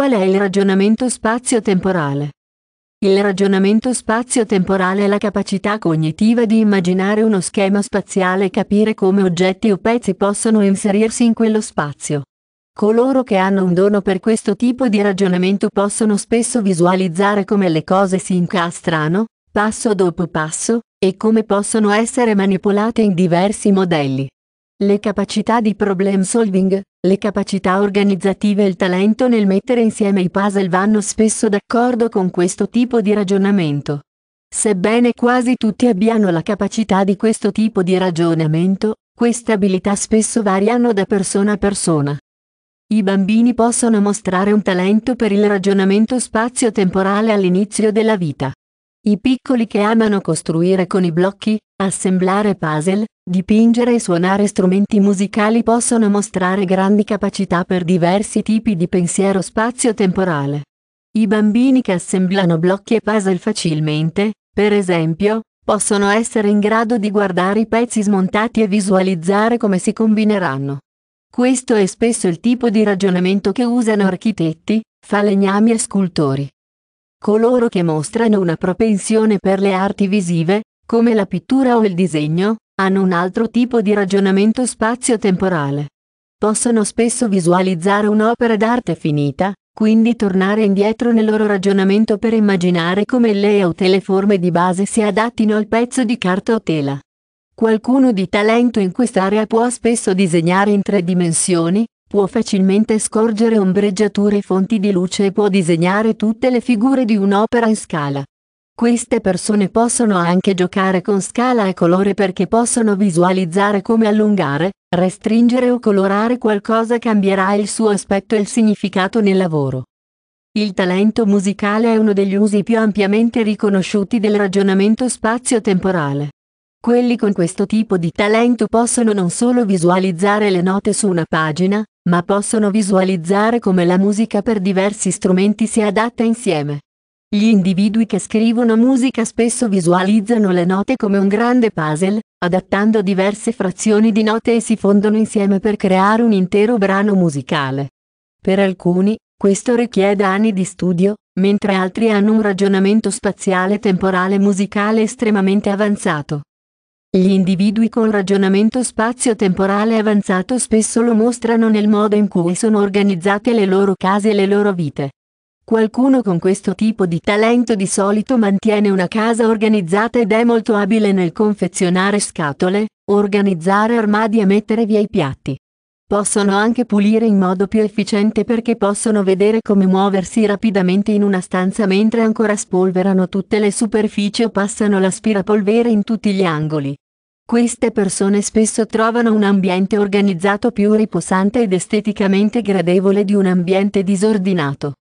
Qual è il ragionamento spazio-temporale? Il ragionamento spazio-temporale è la capacità cognitiva di immaginare uno schema spaziale e capire come oggetti o pezzi possono inserirsi in quello spazio. Coloro che hanno un dono per questo tipo di ragionamento possono spesso visualizzare come le cose si incastrano, passo dopo passo, e come possono essere manipolate in diversi modelli le capacità di problem solving, le capacità organizzative e il talento nel mettere insieme i puzzle vanno spesso d'accordo con questo tipo di ragionamento. Sebbene quasi tutti abbiano la capacità di questo tipo di ragionamento, queste abilità spesso variano da persona a persona. I bambini possono mostrare un talento per il ragionamento spazio-temporale all'inizio della vita. I piccoli che amano costruire con i blocchi, assemblare puzzle, dipingere e suonare strumenti musicali possono mostrare grandi capacità per diversi tipi di pensiero spazio-temporale. I bambini che assemblano blocchi e puzzle facilmente, per esempio, possono essere in grado di guardare i pezzi smontati e visualizzare come si combineranno. Questo è spesso il tipo di ragionamento che usano architetti, falegnami e scultori. Coloro che mostrano una propensione per le arti visive, come la pittura o il disegno, hanno un altro tipo di ragionamento spazio-temporale. Possono spesso visualizzare un'opera d'arte finita, quindi tornare indietro nel loro ragionamento per immaginare come il layout e le forme di base si adattino al pezzo di carta o tela. Qualcuno di talento in quest'area può spesso disegnare in tre dimensioni, Può facilmente scorgere ombreggiature e fonti di luce e può disegnare tutte le figure di un'opera in scala. Queste persone possono anche giocare con scala e colore perché possono visualizzare come allungare, restringere o colorare qualcosa cambierà il suo aspetto e il significato nel lavoro. Il talento musicale è uno degli usi più ampiamente riconosciuti del ragionamento spazio-temporale. Quelli con questo tipo di talento possono non solo visualizzare le note su una pagina, ma possono visualizzare come la musica per diversi strumenti si adatta insieme. Gli individui che scrivono musica spesso visualizzano le note come un grande puzzle, adattando diverse frazioni di note e si fondono insieme per creare un intero brano musicale. Per alcuni, questo richiede anni di studio, mentre altri hanno un ragionamento spaziale temporale musicale estremamente avanzato. Gli individui con ragionamento spazio-temporale avanzato spesso lo mostrano nel modo in cui sono organizzate le loro case e le loro vite. Qualcuno con questo tipo di talento di solito mantiene una casa organizzata ed è molto abile nel confezionare scatole, organizzare armadi e mettere via i piatti. Possono anche pulire in modo più efficiente perché possono vedere come muoversi rapidamente in una stanza mentre ancora spolverano tutte le superfici o passano l'aspirapolvere in tutti gli angoli. Queste persone spesso trovano un ambiente organizzato più riposante ed esteticamente gradevole di un ambiente disordinato.